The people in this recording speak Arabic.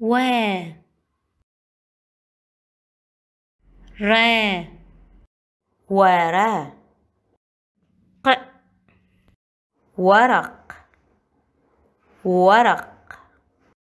و ر ورا ق ورق ورق